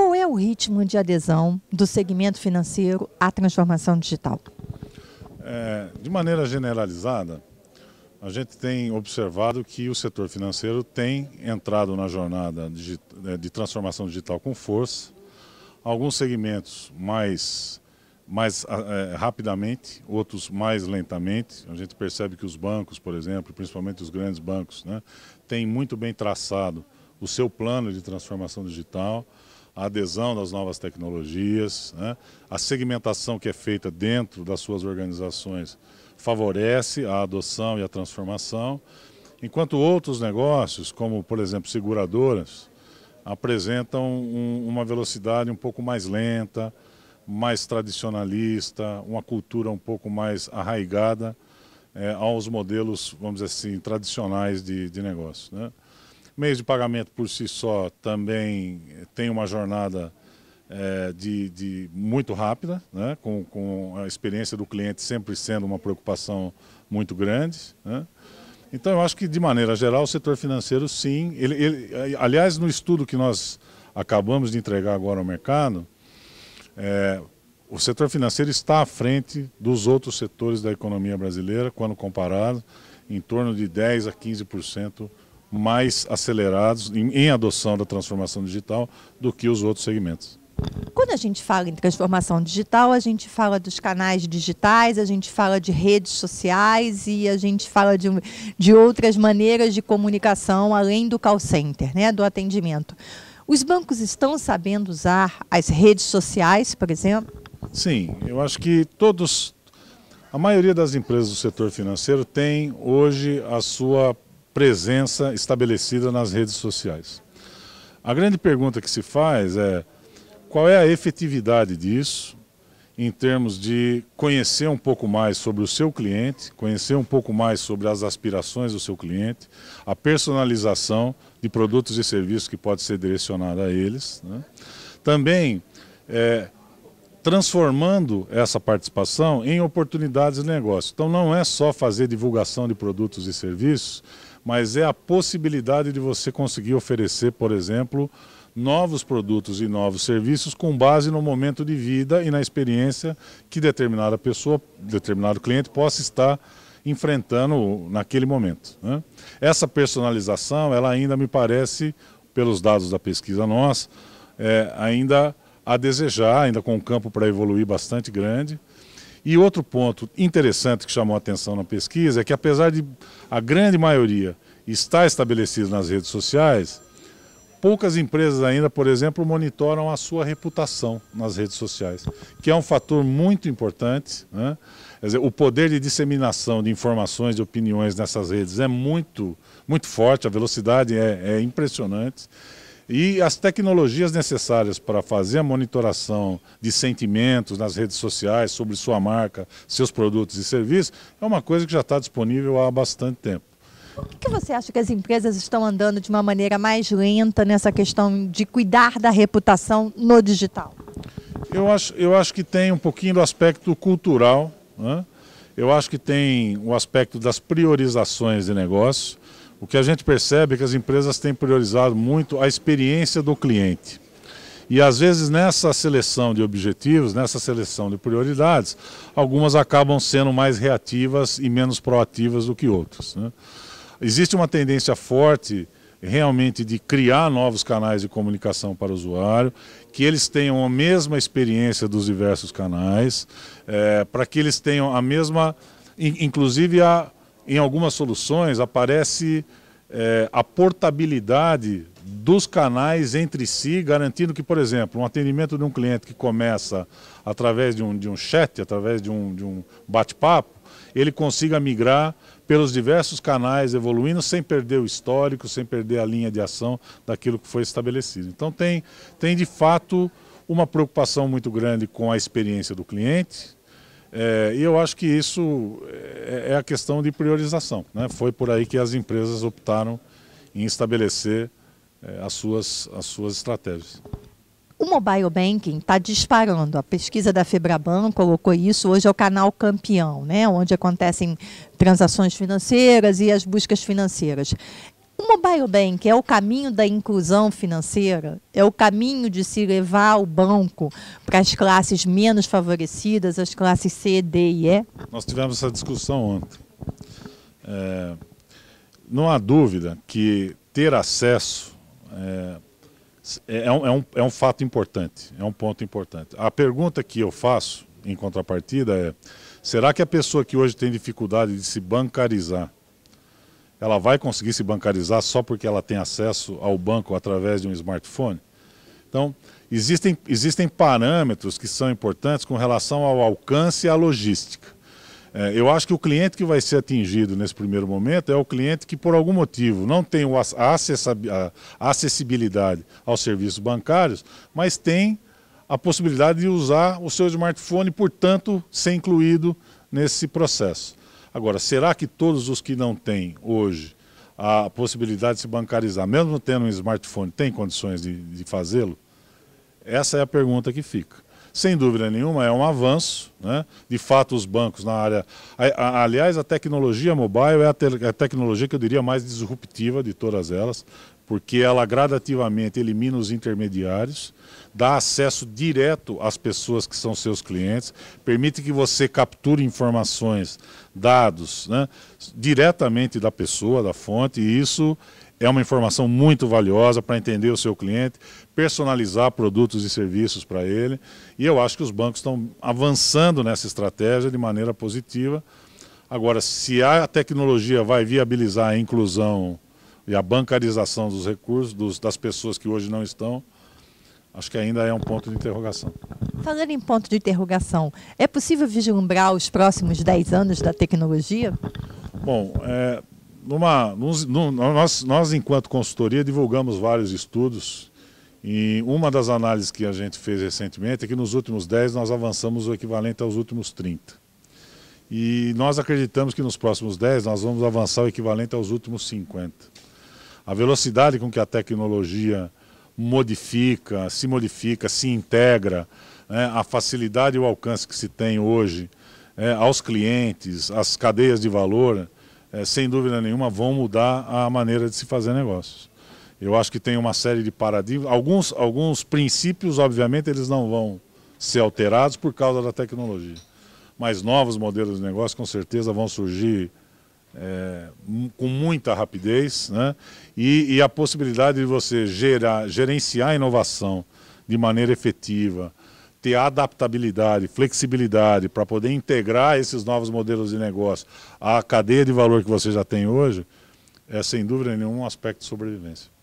Qual é o ritmo de adesão do segmento financeiro à transformação digital? É, de maneira generalizada, a gente tem observado que o setor financeiro tem entrado na jornada de, é, de transformação digital com força, alguns segmentos mais, mais é, rapidamente, outros mais lentamente. A gente percebe que os bancos, por exemplo, principalmente os grandes bancos, né, têm muito bem traçado o seu plano de transformação digital a adesão das novas tecnologias, né? a segmentação que é feita dentro das suas organizações favorece a adoção e a transformação, enquanto outros negócios, como por exemplo seguradoras, apresentam um, uma velocidade um pouco mais lenta, mais tradicionalista, uma cultura um pouco mais arraigada é, aos modelos, vamos dizer assim, tradicionais de, de negócio. Né? mês de pagamento por si só também tem uma jornada é, de, de, muito rápida, né? com, com, a experiência do cliente sempre sendo uma preocupação muito grande. Né? Então eu acho que de maneira geral o setor financeiro sim, ele, ele, aliás no estudo que nós acabamos de entregar agora ao mercado, é, o setor financeiro está à frente dos outros setores da economia brasileira quando comparado, em torno de 10 a 15% mais acelerados em, em adoção da transformação digital do que os outros segmentos. Quando a gente fala em transformação digital, a gente fala dos canais digitais, a gente fala de redes sociais e a gente fala de, de outras maneiras de comunicação além do call center, né, do atendimento. Os bancos estão sabendo usar as redes sociais, por exemplo? Sim, eu acho que todos, a maioria das empresas do setor financeiro tem hoje a sua presença estabelecida nas redes sociais. A grande pergunta que se faz é qual é a efetividade disso em termos de conhecer um pouco mais sobre o seu cliente, conhecer um pouco mais sobre as aspirações do seu cliente, a personalização de produtos e serviços que pode ser direcionado a eles. Né? Também é, transformando essa participação em oportunidades de negócio. Então não é só fazer divulgação de produtos e serviços mas é a possibilidade de você conseguir oferecer, por exemplo, novos produtos e novos serviços com base no momento de vida e na experiência que determinada pessoa, determinado cliente possa estar enfrentando naquele momento. Né? Essa personalização, ela ainda me parece, pelos dados da pesquisa nossa, é, ainda a desejar, ainda com um campo para evoluir bastante grande. E outro ponto interessante que chamou a atenção na pesquisa é que, apesar de a grande maioria estar estabelecida nas redes sociais, poucas empresas ainda, por exemplo, monitoram a sua reputação nas redes sociais, que é um fator muito importante. Né? Dizer, o poder de disseminação de informações e opiniões nessas redes é muito, muito forte, a velocidade é, é impressionante. E as tecnologias necessárias para fazer a monitoração de sentimentos nas redes sociais sobre sua marca, seus produtos e serviços, é uma coisa que já está disponível há bastante tempo. Por que, que você acha que as empresas estão andando de uma maneira mais lenta nessa questão de cuidar da reputação no digital? Eu acho, eu acho que tem um pouquinho do aspecto cultural, né? eu acho que tem o aspecto das priorizações de negócio, o que a gente percebe é que as empresas têm priorizado muito a experiência do cliente. E às vezes nessa seleção de objetivos, nessa seleção de prioridades, algumas acabam sendo mais reativas e menos proativas do que outras. Né? Existe uma tendência forte realmente de criar novos canais de comunicação para o usuário, que eles tenham a mesma experiência dos diversos canais, é, para que eles tenham a mesma, inclusive a em algumas soluções, aparece é, a portabilidade dos canais entre si, garantindo que, por exemplo, um atendimento de um cliente que começa através de um, de um chat, através de um, de um bate-papo, ele consiga migrar pelos diversos canais evoluindo sem perder o histórico, sem perder a linha de ação daquilo que foi estabelecido. Então tem, tem de fato uma preocupação muito grande com a experiência do cliente, é, e eu acho que isso é, é, a questão de priorização. Né? Foi por aí que as empresas optaram em estabelecer é, as, suas, as suas estratégias. O mobile banking está disparando. A pesquisa da Febraban colocou isso. Hoje é o canal campeão, né? onde acontecem transações financeiras e as buscas financeiras. O mobile bank é o caminho da inclusão financeira, é o caminho de se levar o banco para as classes menos favorecidas, as classes C, D e E? Nós tivemos essa discussão ontem. É, não há dúvida que ter acesso é, é, é um, é, um, é um fato importante, é um ponto importante. A pergunta que eu faço, em contrapartida, é será que a pessoa que hoje tem dificuldade de se bancarizar ela vai conseguir se bancarizar só porque ela tem acesso ao banco através de um smartphone? Então, existem, existem parâmetros que são importantes com relação ao alcance e à logística. É, eu acho que o cliente que vai ser atingido nesse primeiro momento é o cliente que, por algum motivo, não tem a acessibilidade aos serviços bancários, mas tem a possibilidade de usar o seu smartphone, portanto, ser incluído nesse processo. Agora, será que todos os que não têm hoje a possibilidade de se bancarizar, mesmo tendo um smartphone, têm condições de, de fazê-lo? Essa é a pergunta que fica. Sem dúvida nenhuma, é um avanço. Né? De fato, os bancos na área. aliás, a tecnologia mobile é, é a, tecnologia que eu diria mais disruptiva de todas elas porque ela gradativamente elimina os intermediários, dá acesso direto às pessoas que são seus clientes, permite que você capture informações, dados, né, diretamente da pessoa, da fonte, e isso é uma informação muito valiosa para entender o seu cliente, personalizar produtos e serviços para ele, e eu acho que os bancos estão avançando nessa estratégia de maneira positiva. Agora, se a tecnologia vai viabilizar a inclusão e a bancarização dos recursos dos, das pessoas que hoje não estão, acho que ainda é um ponto de interrogação. Falando em ponto de interrogação, é possível vislumbrar os próximos 10 anos da tecnologia? Bom, é, numa, num, nós, nós, enquanto consultoria, divulgamos vários estudos e uma das análises que a gente fez recentemente é que nos últimos 10 nós avançamos o equivalente aos últimos 30. E nós acreditamos que nos próximos 10 nós vamos avançar o equivalente aos últimos 50 a velocidade com que a tecnologia modifica, se modifica, se integra, né, a facilidade e o alcance que se tem hoje é, aos clientes, às cadeias de valor, é, sem dúvida nenhuma, vão mudar a maneira de se fazer negócios. Eu acho que tem uma série de paradigmas. Alguns, alguns princípios, obviamente, eles não vão ser alterados por causa da tecnologia. Mas novos modelos de negócio, com certeza, vão surgir é, com muita rapidez né? E, e, a possibilidade de você gerar, gerenciar a inovação de maneira efetiva, ter adaptabilidade, flexibilidade para poder integrar esses novos modelos de negócio à cadeia de valor que você já tem hoje, é sem dúvida nenhum um aspecto de sobrevivência.